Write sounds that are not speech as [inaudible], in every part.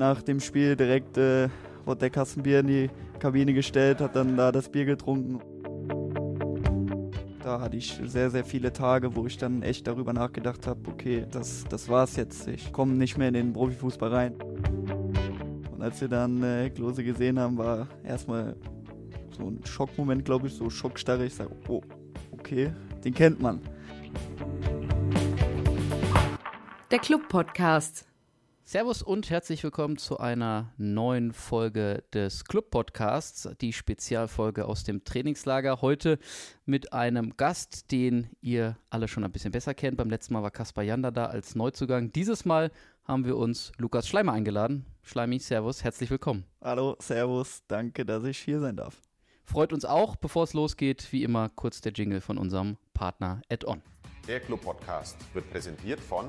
nach dem Spiel direkt äh, wurde der Kastenbier in die Kabine gestellt, hat dann da das Bier getrunken. Da hatte ich sehr, sehr viele Tage, wo ich dann echt darüber nachgedacht habe, okay, das, das war's jetzt. Ich komme nicht mehr in den Profifußball rein. Und als wir dann äh, Klose gesehen haben, war erstmal so ein Schockmoment, glaube ich, so schockstarre. Ich sage, oh, okay, den kennt man. Der Club Podcast. Servus und herzlich willkommen zu einer neuen Folge des Club Podcasts, die Spezialfolge aus dem Trainingslager. Heute mit einem Gast, den ihr alle schon ein bisschen besser kennt. Beim letzten Mal war Kaspar Janda da als Neuzugang. Dieses Mal haben wir uns Lukas Schleimer eingeladen. Schleimi, Servus, herzlich willkommen. Hallo, Servus, danke, dass ich hier sein darf. Freut uns auch. Bevor es losgeht, wie immer kurz der Jingle von unserem Partner Add-on. Der Club Podcast wird präsentiert von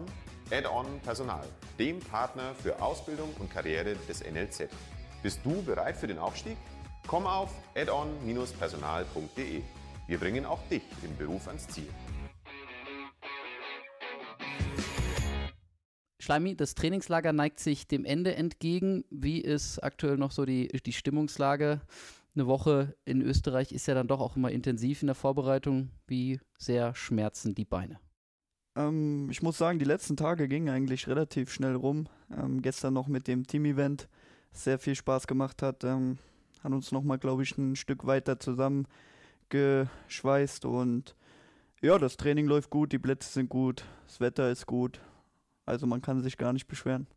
Add-on Personal, dem Partner für Ausbildung und Karriere des NLZ. Bist du bereit für den Aufstieg? Komm auf addon-personal.de. Wir bringen auch dich im Beruf ans Ziel. Schleimi, das Trainingslager neigt sich dem Ende entgegen. Wie ist aktuell noch so die, die Stimmungslage? Eine Woche in Österreich ist ja dann doch auch immer intensiv in der Vorbereitung. Wie sehr schmerzen die Beine? Ähm, ich muss sagen, die letzten Tage gingen eigentlich relativ schnell rum. Ähm, gestern noch mit dem Team-Event sehr viel Spaß gemacht hat. Ähm, hat uns nochmal, glaube ich, ein Stück weiter zusammengeschweißt und ja, das Training läuft gut, die Plätze sind gut, das Wetter ist gut. Also man kann sich gar nicht beschweren.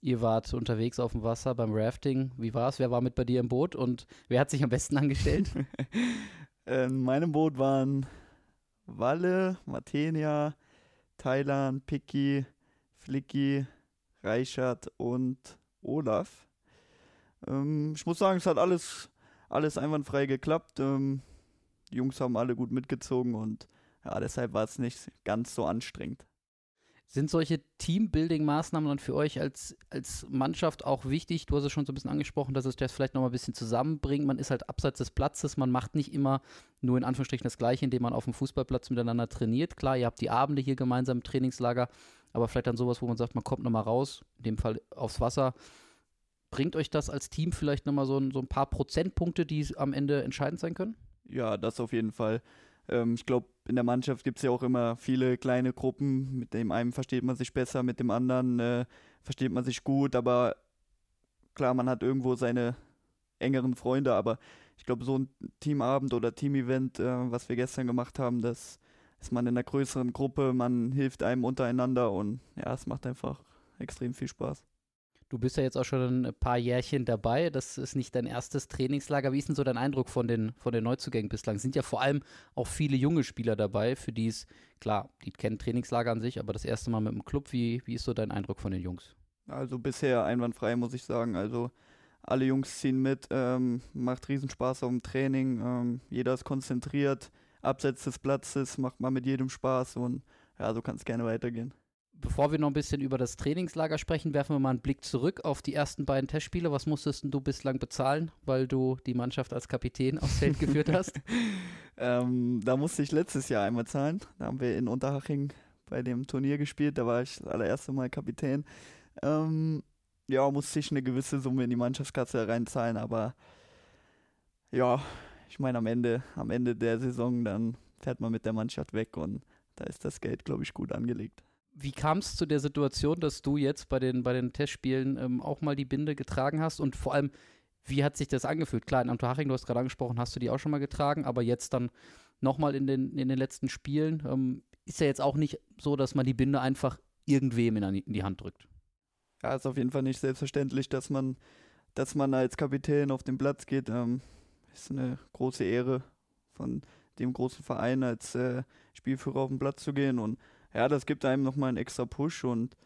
Ihr wart unterwegs auf dem Wasser beim Rafting. Wie war es? Wer war mit bei dir im Boot und wer hat sich am besten angestellt? [laughs] Ähm, in meinem Boot waren Walle, Matenia, Thailand, Picky, Flicky, Reichert und Olaf. Ähm, ich muss sagen, es hat alles, alles einwandfrei geklappt. Ähm, die Jungs haben alle gut mitgezogen und ja, deshalb war es nicht ganz so anstrengend. Sind solche Teambuilding-Maßnahmen dann für euch als, als Mannschaft auch wichtig? Du hast es schon so ein bisschen angesprochen, dass es das vielleicht nochmal ein bisschen zusammenbringt. Man ist halt abseits des Platzes, man macht nicht immer nur in Anführungsstrichen das Gleiche, indem man auf dem Fußballplatz miteinander trainiert. Klar, ihr habt die Abende hier gemeinsam im Trainingslager, aber vielleicht dann sowas, wo man sagt, man kommt nochmal raus, in dem Fall aufs Wasser. Bringt euch das als Team vielleicht nochmal so ein, so ein paar Prozentpunkte, die am Ende entscheidend sein können? Ja, das auf jeden Fall. Ähm, ich glaube, in der Mannschaft gibt es ja auch immer viele kleine Gruppen. Mit dem einen versteht man sich besser, mit dem anderen äh, versteht man sich gut, aber klar, man hat irgendwo seine engeren Freunde, aber ich glaube, so ein Teamabend oder Teamevent, äh, was wir gestern gemacht haben, das ist man in einer größeren Gruppe, man hilft einem untereinander und ja, es macht einfach extrem viel Spaß. Du bist ja jetzt auch schon ein paar Jährchen dabei. Das ist nicht dein erstes Trainingslager. Wie ist denn so dein Eindruck von den, von den Neuzugängen bislang? Sind ja vor allem auch viele junge Spieler dabei, für die es, klar, die kennen Trainingslager an sich, aber das erste Mal mit dem Club. Wie, wie ist so dein Eindruck von den Jungs? Also bisher einwandfrei, muss ich sagen. Also alle Jungs ziehen mit, ähm, macht Riesenspaß auf dem Training, ähm, jeder ist konzentriert, abseits des Platzes macht man mit jedem Spaß und ja, so kann es gerne weitergehen bevor wir noch ein bisschen über das Trainingslager sprechen, werfen wir mal einen Blick zurück auf die ersten beiden Testspiele. Was musstest du bislang bezahlen, weil du die Mannschaft als Kapitän aufs Feld geführt hast? [laughs] ähm, da musste ich letztes Jahr einmal zahlen. Da haben wir in Unterhaching bei dem Turnier gespielt. Da war ich das allererste Mal Kapitän. Ähm, ja, musste ich eine gewisse Summe in die Mannschaftskasse reinzahlen, aber ja, ich meine, am Ende, am Ende der Saison, dann fährt man mit der Mannschaft weg und da ist das Geld, glaube ich, gut angelegt. Wie kam es zu der Situation, dass du jetzt bei den, bei den Testspielen ähm, auch mal die Binde getragen hast? Und vor allem, wie hat sich das angefühlt? Klar, in Amthaching, du hast gerade angesprochen, hast du die auch schon mal getragen, aber jetzt dann nochmal in den, in den letzten Spielen. Ähm, ist ja jetzt auch nicht so, dass man die Binde einfach irgendwem in, in die Hand drückt. Ja, ist auf jeden Fall nicht selbstverständlich, dass man, dass man als Kapitän auf den Platz geht. Ähm, ist eine große Ehre von dem großen Verein als äh, Spielführer auf den Platz zu gehen und ja, das gibt einem nochmal einen extra Push und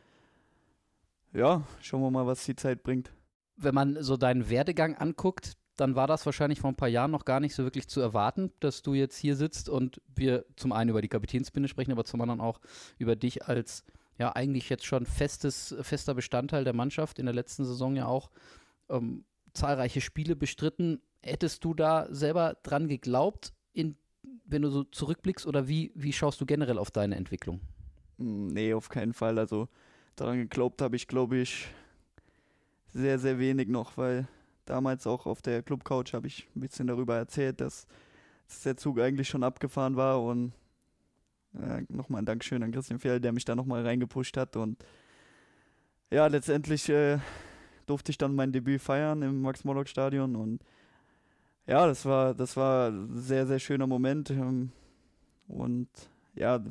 ja, schauen wir mal, was die Zeit bringt. Wenn man so deinen Werdegang anguckt, dann war das wahrscheinlich vor ein paar Jahren noch gar nicht so wirklich zu erwarten, dass du jetzt hier sitzt und wir zum einen über die Kapitänsbinde sprechen, aber zum anderen auch über dich als ja eigentlich jetzt schon festes, fester Bestandteil der Mannschaft, in der letzten Saison ja auch ähm, zahlreiche Spiele bestritten. Hättest du da selber dran geglaubt, in, wenn du so zurückblickst oder wie, wie schaust du generell auf deine Entwicklung? Nee, auf keinen Fall. Also daran geglaubt habe ich, glaube ich, sehr, sehr wenig noch, weil damals auch auf der Clubcouch habe ich ein bisschen darüber erzählt, dass, dass, der Zug eigentlich schon abgefahren war und ja, äh, nochmal ein Dankeschön an Christian Fehl, der mich da nochmal reingepusht hat und ja, letztendlich äh, durfte ich dann mein Debüt feiern im Max-Morlock-Stadion und ja, das war, das war ein sehr, sehr schöner Moment ähm, und ja,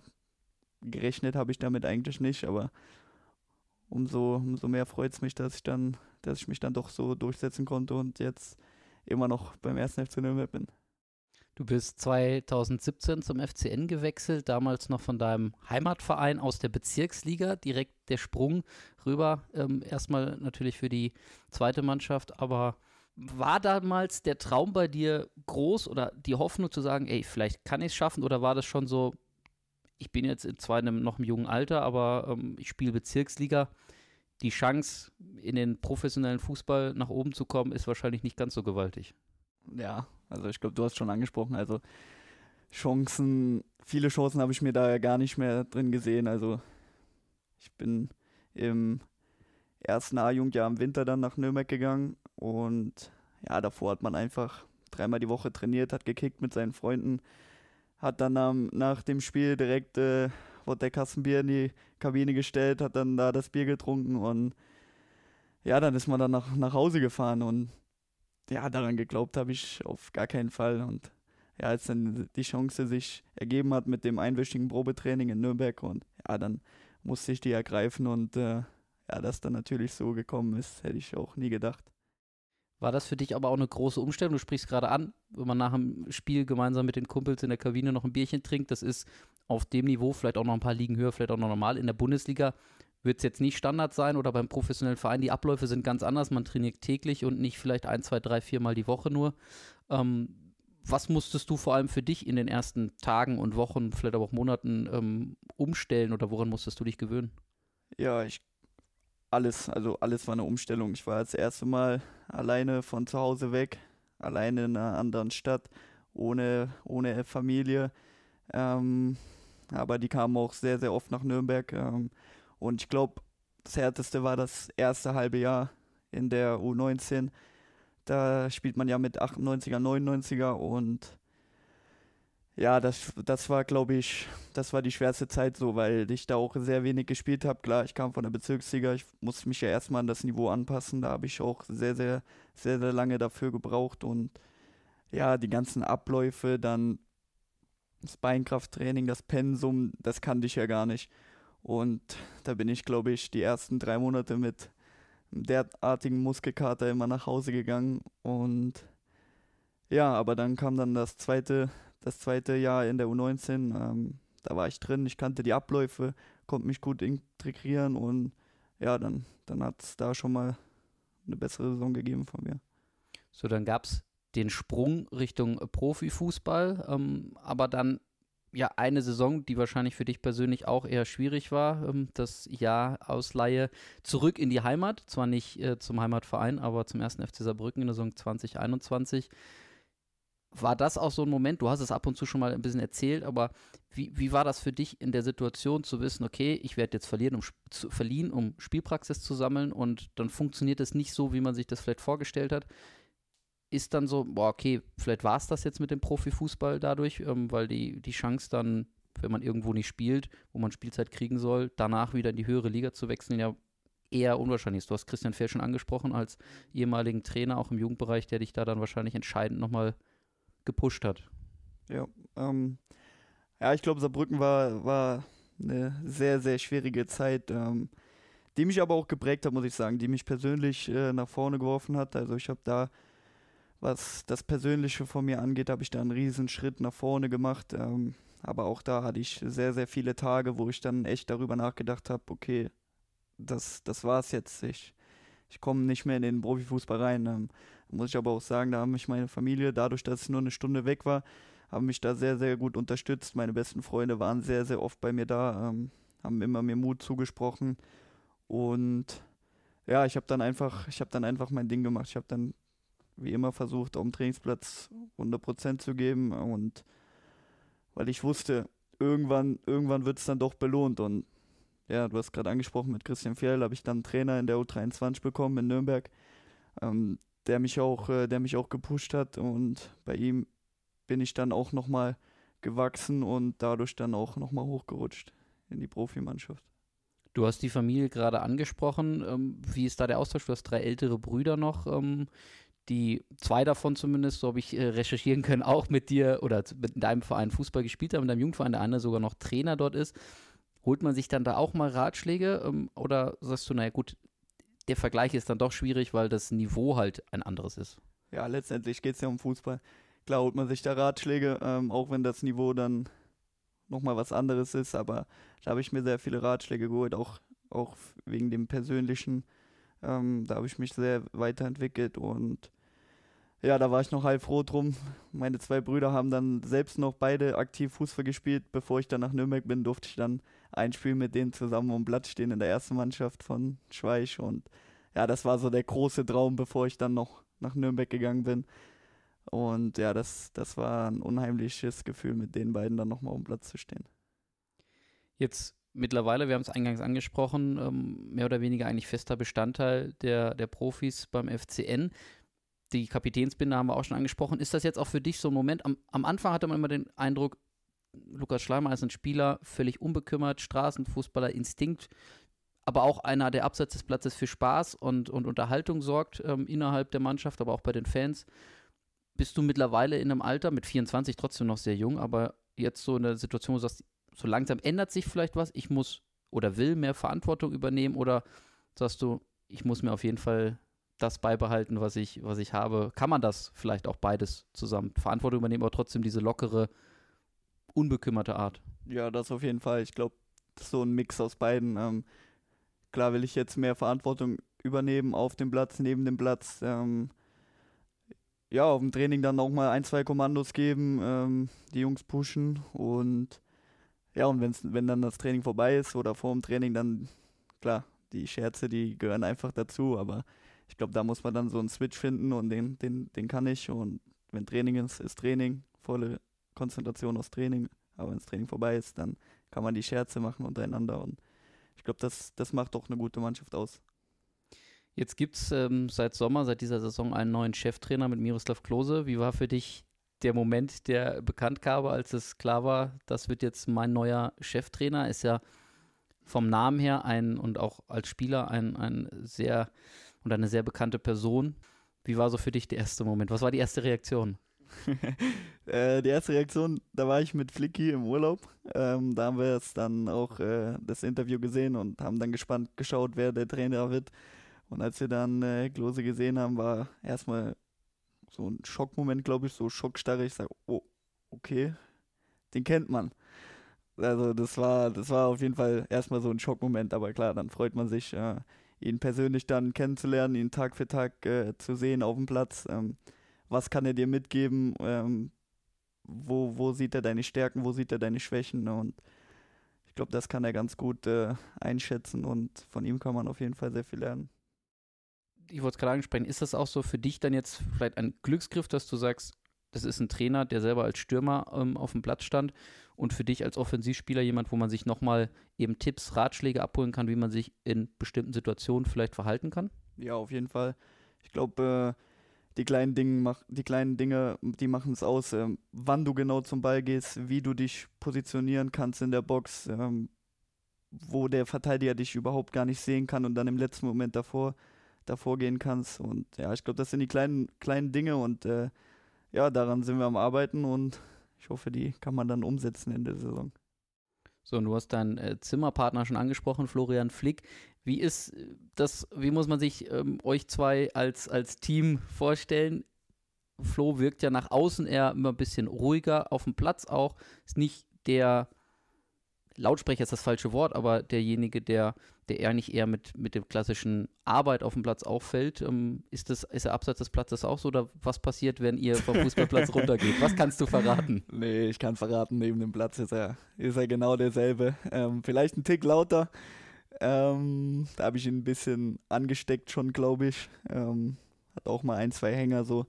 gerechnet habe ich damit eigentlich nicht, aber umso, umso mehr freut es mich, dass ich dann, dass ich mich dann doch so durchsetzen konnte und jetzt immer noch beim ersten FC Nürnberg bin. Du bist 2017 zum FCN gewechselt, damals noch von deinem Heimatverein aus der Bezirksliga, direkt der Sprung rüber, ähm, erstmal natürlich für die zweite Mannschaft, aber war damals der Traum bei dir groß oder die Hoffnung zu sagen, ey, vielleicht kann ich es schaffen oder war das schon so, ich bin jetzt zwar in einem noch im jungen Alter, aber ähm, ich spiele Bezirksliga. Die Chance, in den professionellen Fußball nach oben zu kommen, ist wahrscheinlich nicht ganz so gewaltig. Ja, also ich glaube, du hast schon angesprochen. Also Chancen, viele Chancen habe ich mir da ja gar nicht mehr drin gesehen. Also ich bin im ersten A-Jugendjahr im Winter dann nach Nürnberg gegangen und ja, davor hat man einfach dreimal die Woche trainiert, hat gekickt mit seinen Freunden, hat dann am, nach dem Spiel direkt äh, wurde der Kassenbier in die Kabine gestellt, hat dann da das Bier getrunken und ja, dann ist man dann nach, nach Hause gefahren und ja, daran geglaubt habe ich auf gar keinen Fall. Und ja, als dann die Chance sich ergeben hat mit dem einwöchigen Probetraining in Nürnberg und ja, dann musste ich die ergreifen und äh, ja, dass dann natürlich so gekommen ist, hätte ich auch nie gedacht. War das für dich aber auch eine große Umstellung? Du sprichst gerade an, wenn man nach dem Spiel gemeinsam mit den Kumpels in der Kabine noch ein Bierchen trinkt, das ist auf dem Niveau vielleicht auch noch ein paar Ligen höher, vielleicht auch noch normal. In der Bundesliga wird es jetzt nicht Standard sein oder beim professionellen Verein. Die Abläufe sind ganz anders. Man trainiert täglich und nicht vielleicht ein, zwei, drei, vier Mal die Woche nur. Ähm, was musstest du vor allem für dich in den ersten Tagen und Wochen, vielleicht aber auch Monaten ähm, umstellen oder woran musstest du dich gewöhnen? Ja, ich alles, also alles war eine Umstellung. Ich war das erste Mal alleine von zu Hause weg, alleine in einer anderen Stadt, ohne, ohne Familie. Ähm, aber die kamen auch sehr, sehr oft nach Nürnberg. Ähm, und ich glaube, das härteste war das erste halbe Jahr in der U19. Da spielt man ja mit 98er, 99er und ja, das, das war, glaube ich, das war die schwerste Zeit so, weil ich da auch sehr wenig gespielt habe. Klar, ich kam von der Bezirksliga, ich musste mich ja erstmal an das Niveau anpassen. Da habe ich auch sehr, sehr, sehr, sehr lange dafür gebraucht. Und ja, die ganzen Abläufe, dann das Beinkrafttraining, das Pensum, das kannte ich ja gar nicht. Und da bin ich, glaube ich, die ersten drei Monate mit derartigen Muskelkater immer nach Hause gegangen. Und ja, aber dann kam dann das zweite das zweite Jahr in der U19. Ähm, da war ich drin, ich kannte die Abläufe, konnte mich gut integrieren und ja, dann, dann hat es da schon mal eine bessere Saison gegeben von mir. So, dann gab es den Sprung Richtung Profifußball, ähm, aber dann ja eine Saison, die wahrscheinlich für dich persönlich auch eher schwierig war, ähm, das Jahr Ausleihe zurück in die Heimat, zwar nicht äh, zum Heimatverein, aber zum ersten FC Saarbrücken in der Saison 2021 war das auch so ein Moment, du hast es ab und zu schon mal ein bisschen erzählt, aber wie, wie war das für dich in der Situation zu wissen, okay, ich werde jetzt verlieren, um, zu, verliehen, um Spielpraxis zu sammeln und dann funktioniert es nicht so, wie man sich das vielleicht vorgestellt hat? Ist dann so, boah, okay, vielleicht war es das jetzt mit dem Profifußball dadurch, ähm, weil die, die Chance dann, wenn man irgendwo nicht spielt, wo man Spielzeit kriegen soll, danach wieder in die höhere Liga zu wechseln, ja eher unwahrscheinlich ist. Du hast Christian Fehr schon angesprochen als ehemaligen Trainer, auch im Jugendbereich, der dich da dann wahrscheinlich entscheidend nochmal mal gepusht hat. Ja, ähm, ja ich glaube, Saarbrücken war, war eine sehr, sehr schwierige Zeit, ähm, die mich aber auch geprägt hat, muss ich sagen, die mich persönlich äh, nach vorne geworfen hat. Also ich habe da, was das Persönliche von mir angeht, habe ich da einen riesen Schritt nach vorne gemacht. Ähm, aber auch da hatte ich sehr, sehr viele Tage, wo ich dann echt darüber nachgedacht habe, okay, das, das es jetzt. Ich, ich komme nicht mehr in den Profifußball rein. Ähm, muss ich aber auch sagen, da haben mich meine Familie, dadurch, dass ich nur eine Stunde weg war, haben mich da sehr, sehr gut unterstützt. Meine besten Freunde waren sehr, sehr oft bei mir da, ähm, haben immer mir Mut zugesprochen. Und ja, ich habe dann einfach, dann einfach mein Ding gemacht. Ich habe dann wie immer versucht, auf dem Trainingsplatz 100% zu geben und weil ich wusste, irgendwann, irgendwann wird es dann doch belohnt und ja, du hast gerade angesprochen, mit Christian Fjell habe ich dann Trainer in der U23 bekommen in Nürnberg. Ähm, der mich auch, äh, der mich auch gepusht hat und bei ihm bin ich dann auch nochmal gewachsen und dadurch dann auch nochmal hochgerutscht in die Profimannschaft. Du hast die Familie gerade angesprochen. Ähm, wie ist da der Austausch? Du hast drei ältere Brüder noch, ähm, die zwei davon zumindest, so habe ich äh, recherchieren können, auch mit dir oder mit deinem Verein Fußball gespielt haben, mit deinem Jugendverein, der eine sogar noch Trainer dort ist. Holt man sich dann da auch mal Ratschläge ähm, oder sagst du, naja gut, der Vergleich ist dann doch schwierig, weil das Niveau halt ein anderes ist. Ja, letztendlich geht es ja um Fußball. Klar holt man sich da Ratschläge, ähm, auch wenn das Niveau dann nochmal was anderes ist, aber da habe ich mir sehr viele Ratschläge geholt, auch, auch wegen dem persönlichen. Ähm, da habe ich mich sehr weiterentwickelt und ja, da war ich noch halb froh drum. Meine zwei Brüder haben dann selbst noch beide aktiv Fußball gespielt. Bevor ich dann nach Nürnberg bin, durfte ich dann ein Spiel mit denen zusammen um Blatt stehen in der ersten Mannschaft von Schweich. Und ja, das war so der große Traum, bevor ich dann noch nach Nürnberg gegangen bin. Und ja, das, das war ein unheimliches Gefühl, mit den beiden dann nochmal um Platz zu stehen. Jetzt mittlerweile, wir haben es eingangs angesprochen, ähm, mehr oder weniger eigentlich fester Bestandteil der, der Profis beim FCN die Kapitänsbinde haben wir auch schon angesprochen. Ist das jetzt auch für dich so ein Moment? Am, am Anfang hatte man immer den Eindruck, Lukas Schleimer ist ein Spieler, völlig unbekümmert, Straßenfußballer, Instinkt, aber auch einer, der abseits des Platzes für Spaß und, und Unterhaltung sorgt ähm, innerhalb der Mannschaft, aber auch bei den Fans. Bist du mittlerweile in einem Alter, mit 24 trotzdem noch sehr jung, aber jetzt so in der Situation, wo du sagst, so langsam ändert sich vielleicht was, ich muss oder will mehr Verantwortung übernehmen oder sagst du, ich muss mir auf jeden Fall das beibehalten, was ich, was ich habe, kann man das vielleicht auch beides zusammen Verantwortung übernehmen, aber trotzdem diese lockere, unbekümmerte Art. Ja, das auf jeden Fall. Ich glaube, so ein Mix aus beiden. Ähm, klar will ich jetzt mehr Verantwortung übernehmen auf dem Platz, neben dem Platz. Ähm, ja, auf dem Training dann auch mal ein, zwei Kommandos geben, ähm, die Jungs pushen und ja, und wenn's, wenn dann das Training vorbei ist oder vor dem Training, dann klar, die Scherze, die gehören einfach dazu, aber ich glaube, da muss man dann so einen Switch finden und den, den, den kann ich. Und wenn Training ist, ist Training, volle Konzentration aus Training. Aber wenn das Training vorbei ist, dann kann man die Scherze machen untereinander. Und ich glaube, das, das macht doch eine gute Mannschaft aus. Jetzt gibt es ähm, seit Sommer, seit dieser Saison einen neuen Cheftrainer mit Miroslav Klose. Wie war für dich der Moment der bekannt Bekanntgabe, als es klar war, das wird jetzt mein neuer Cheftrainer? Ist ja vom Namen her ein und auch als Spieler ein, ein sehr und eine sehr bekannte Person. Wie war so für dich der erste Moment? Was war die erste Reaktion? [laughs] äh, die erste Reaktion, da war ich mit Flicky im Urlaub. Ähm, da haben wir es dann auch äh, das Interview gesehen und haben dann gespannt geschaut, wer der Trainer wird. Und als wir dann äh, Klose gesehen haben, war erstmal so ein Schockmoment, glaube ich, so schockstarre. Ich sage, oh, okay, den kennt man. Also das war, das war auf jeden Fall erstmal so ein Schockmoment, aber klar, dann freut man sich. Äh, ihn persönlich dann kennenzulernen, ihn Tag für Tag äh, zu sehen auf dem Platz. Ähm, was kann er dir mitgeben? Ähm, wo, wo sieht er deine Stärken? Wo sieht er deine Schwächen? Und ich glaube, das kann er ganz gut äh, einschätzen und von ihm kann man auf jeden Fall sehr viel lernen. Ich wollte es gerade ansprechen. Ist das auch so für dich dann jetzt vielleicht ein Glücksgriff, dass du sagst, das ist ein Trainer, der selber als Stürmer ähm, auf dem Platz stand und für dich als Offensivspieler jemand, wo man sich nochmal eben Tipps, Ratschläge abholen kann, wie man sich in bestimmten Situationen vielleicht verhalten kann? Ja, auf jeden Fall. Ich glaube, äh, die kleinen Dinge, mach, die kleinen Dinge, die machen es aus. Ähm, wann du genau zum Ball gehst, wie du dich positionieren kannst in der Box, ähm, wo der Verteidiger dich überhaupt gar nicht sehen kann und dann im letzten Moment davor davor gehen kannst. Und ja, ich glaube, das sind die kleinen kleinen Dinge und äh, ja, daran sind wir am Arbeiten und ich hoffe, die kann man dann umsetzen in der Saison. So, und du hast deinen äh, Zimmerpartner schon angesprochen, Florian Flick. Wie ist äh, das, wie muss man sich ähm, euch zwei als, als Team vorstellen? Flo wirkt ja nach außen eher immer ein bisschen ruhiger, auf dem Platz auch. Ist nicht der Lautsprecher ist das falsche Wort, aber derjenige, der der eigentlich eher mit, mit der klassischen Arbeit auf dem Platz auffällt. Ähm, ist, das, ist der Abseits des Platzes auch so? Oder was passiert, wenn ihr vom Fußballplatz [laughs] runtergeht? Was kannst du verraten? Nee, ich kann verraten, neben dem Platz ist er, ist er genau derselbe. Ähm, vielleicht ein Tick lauter. Ähm, da habe ich ihn ein bisschen angesteckt schon, glaube ich. Ähm, hat auch mal ein, zwei Hänger so.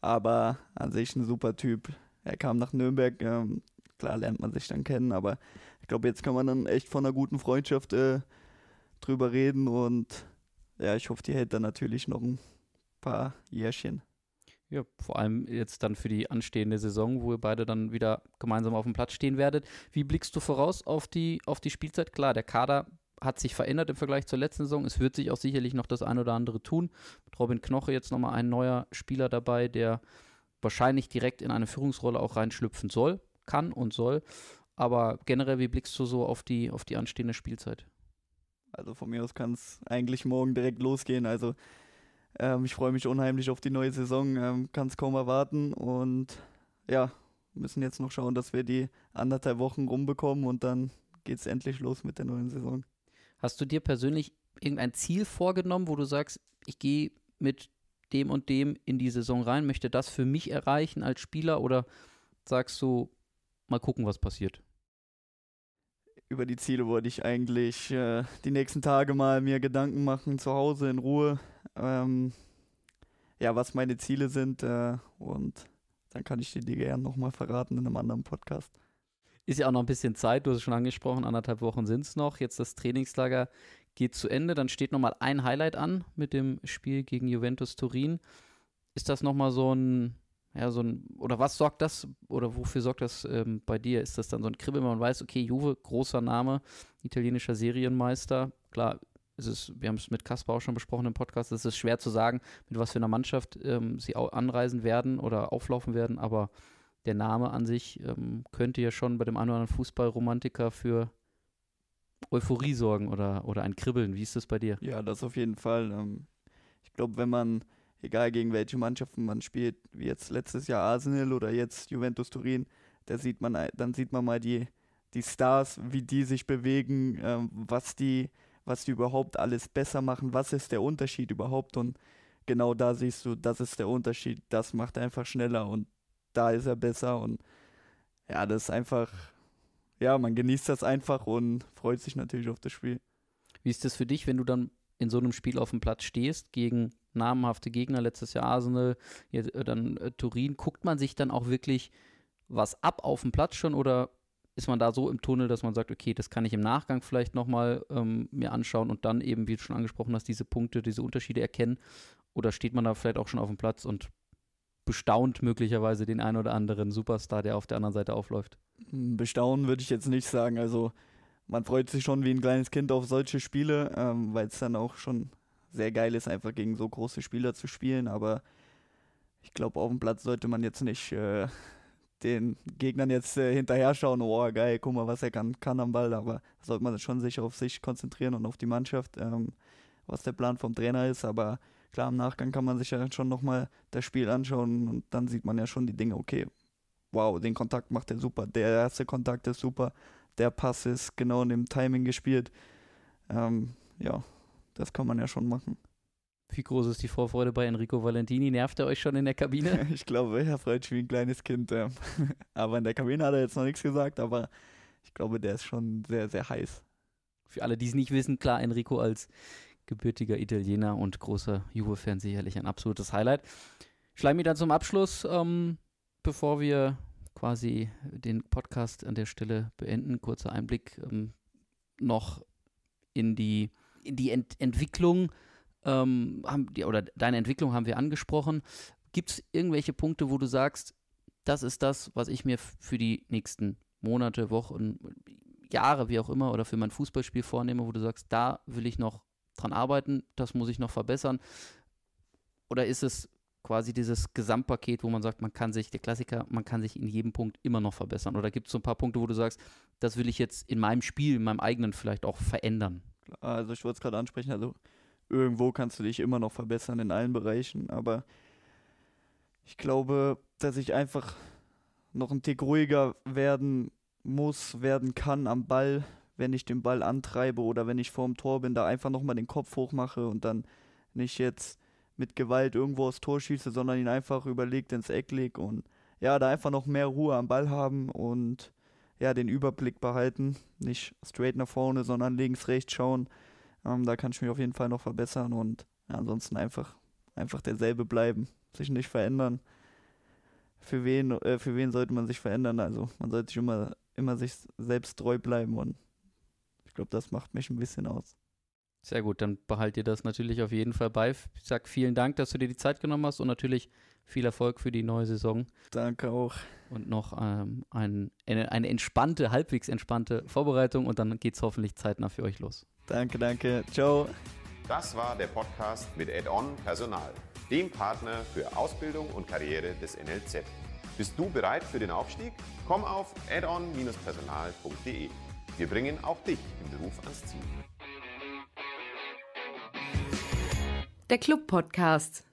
Aber an sich ein super Typ. Er kam nach Nürnberg. Ähm, klar lernt man sich dann kennen, aber ich glaube, jetzt kann man dann echt von einer guten Freundschaft äh, drüber reden und ja, ich hoffe, die hält dann natürlich noch ein paar Jährchen. Ja, vor allem jetzt dann für die anstehende Saison, wo ihr beide dann wieder gemeinsam auf dem Platz stehen werdet. Wie blickst du voraus auf die, auf die Spielzeit? Klar, der Kader hat sich verändert im Vergleich zur letzten Saison. Es wird sich auch sicherlich noch das ein oder andere tun. Mit Robin Knoche jetzt nochmal ein neuer Spieler dabei, der wahrscheinlich direkt in eine Führungsrolle auch reinschlüpfen soll, kann und soll. Aber generell, wie blickst du so auf die, auf die anstehende Spielzeit? Also von mir aus kann es eigentlich morgen direkt losgehen. Also ähm, ich freue mich unheimlich auf die neue Saison, ähm, kann es kaum erwarten und ja, müssen jetzt noch schauen, dass wir die anderthalb Wochen rumbekommen und dann geht es endlich los mit der neuen Saison. Hast du dir persönlich irgendein Ziel vorgenommen, wo du sagst, ich gehe mit dem und dem in die Saison rein, möchte das für mich erreichen als Spieler oder sagst du, mal gucken, was passiert? über die Ziele wollte ich eigentlich äh, die nächsten Tage mal mir Gedanken machen, zu Hause in Ruhe, ähm, ja, was meine Ziele sind äh, und dann kann ich dir die gerne nochmal verraten in einem anderen Podcast. Ist ja auch noch ein bisschen Zeit, du hast es schon angesprochen, anderthalb Wochen sind es noch. Jetzt das Trainingslager geht zu Ende, dann steht nochmal ein Highlight an mit dem Spiel gegen Juventus Turin. Ist das nochmal so ein ja, so ein, oder was sorgt das, oder wofür sorgt das ähm, bei dir? Ist das dann so ein Kribbeln, wenn man weiß, okay, Juve, großer Name, italienischer Serienmeister. Klar, es ist, wir haben es mit Kaspar auch schon besprochen im Podcast, es ist schwer zu sagen, mit was für einer Mannschaft ähm, sie anreisen werden oder auflaufen werden, aber der Name an sich ähm, könnte ja schon bei dem einen oder anderen Fußballromantiker für Euphorie sorgen oder, oder ein Kribbeln. Wie ist das bei dir? Ja, das auf jeden Fall. Ähm, ich glaube, wenn man egal gegen welche Mannschaften man spielt, wie jetzt letztes Jahr Arsenal oder jetzt Juventus Turin, da sieht man, dann sieht man mal die, die Stars, wie die sich bewegen, ähm, was, die, was die überhaupt alles besser machen, was ist der Unterschied überhaupt und genau da siehst du, das ist der Unterschied, das macht er einfach schneller und da ist er besser und ja, das ist einfach, ja, man genießt das einfach und freut sich natürlich auf das Spiel. Wie ist das für dich, wenn du dann in so einem Spiel auf dem Platz stehst gegen namhafte Gegner, letztes Jahr Arsenal, jetzt, äh, dann äh, Turin. Guckt man sich dann auch wirklich was ab auf dem Platz schon oder ist man da so im Tunnel, dass man sagt, okay, das kann ich im Nachgang vielleicht nochmal ähm, mir anschauen und dann eben, wie du schon angesprochen hast, diese Punkte, diese Unterschiede erkennen? Oder steht man da vielleicht auch schon auf dem Platz und bestaunt möglicherweise den einen oder anderen Superstar, der auf der anderen Seite aufläuft? Hm, bestaunen würde ich jetzt nicht sagen. Also man freut sich schon wie ein kleines Kind auf solche Spiele, ähm, weil es dann auch schon sehr geil ist, einfach gegen so große Spieler zu spielen, aber ich glaube, auf dem Platz sollte man jetzt nicht äh, [laughs] den Gegnern jetzt äh, hinterher schauen, oh geil, guck mal, was er kann, kann am Ball, aber sollte man schon sich auf sich konzentrieren und auf die Mannschaft, ähm, was der Plan vom Trainer ist, aber klar, im Nachgang kann man sich ja schon nochmal das Spiel anschauen und dann sieht man ja schon die Dinge, okay, wow, den Kontakt macht er super, der erste Kontakt ist super, der Pass ist genau in dem Timing gespielt, ähm, ja, das kann man ja schon machen. Wie groß ist die Vorfreude bei Enrico Valentini? Nervt er euch schon in der Kabine? [laughs] Ich glaube, er freut sich wie ein kleines Kind. [laughs] Aber in der Kabine hat er jetzt noch nichts gesagt, aber ich glaube, der ist schon sehr, sehr heiß. Für alle, die es nicht wissen, klar, Enrico als gebürtiger Italiener und großer Juve-Fan sicherlich ein absolutes Highlight. Schleimi dann zum Abschluss, ähm, bevor wir quasi den Podcast an der Stelle beenden, kurzer Einblick ähm, noch in die die Ent Entwicklung ähm, haben die, oder deine Entwicklung haben wir angesprochen. Gibt es irgendwelche Punkte, wo du sagst, das ist das, was ich mir für die nächsten Monate, Wochen, Jahre, wie auch immer, oder für mein Fußballspiel vornehme, wo du sagst, da will ich noch dran arbeiten, das muss ich noch verbessern? Oder ist es quasi dieses Gesamtpaket, wo man sagt, man kann sich, der Klassiker, man kann sich in jedem Punkt immer noch verbessern? Oder gibt es so ein paar Punkte, wo du sagst, das will ich jetzt in meinem Spiel, in meinem eigenen vielleicht auch verändern? also ich wollte es gerade ansprechen, also irgendwo kannst du dich immer noch verbessern in allen Bereichen, aber ich glaube, dass ich einfach noch ein Tick ruhiger werden muss, werden kann am Ball, wenn ich den Ball antreibe oder wenn ich vorm Tor bin, da einfach nochmal den Kopf hochmache und dann nicht jetzt mit Gewalt irgendwo aufs Tor schieße, sondern ihn einfach überlegt ins Eck leg und ja, da einfach noch mehr Ruhe am Ball haben und ja, den Überblick behalten. Nicht straight nach vorne, sondern links, rechts schauen. Ähm, da kann ich mich auf jeden Fall noch verbessern und ja, ansonsten einfach, einfach derselbe bleiben, sich nicht verändern. Für wen, äh, für wen sollte man sich verändern? Also man sollte sich immer, immer sich selbst treu bleiben und ich glaube, das macht mich ein bisschen aus. Sehr gut, dann behalt dir das natürlich auf jeden Fall bei. Ich sag vielen Dank, dass du dir die Zeit genommen hast und natürlich viel Erfolg für die neue Saison. Danke auch. Und noch ähm, ein, eine, eine, entspannte, halbwegs entspannte Vorbereitung und dann geht es hoffentlich zeitnah für euch los. Danke, danke. Ciao. Das war der Podcast mit Add-on Personal, dem Partner für Ausbildung und Karriere des NLZ. Bist du bereit für den Aufstieg? Komm auf addon-personal.de. Wir bringen auch dich im Beruf ans Ziel. Der Club Podcast.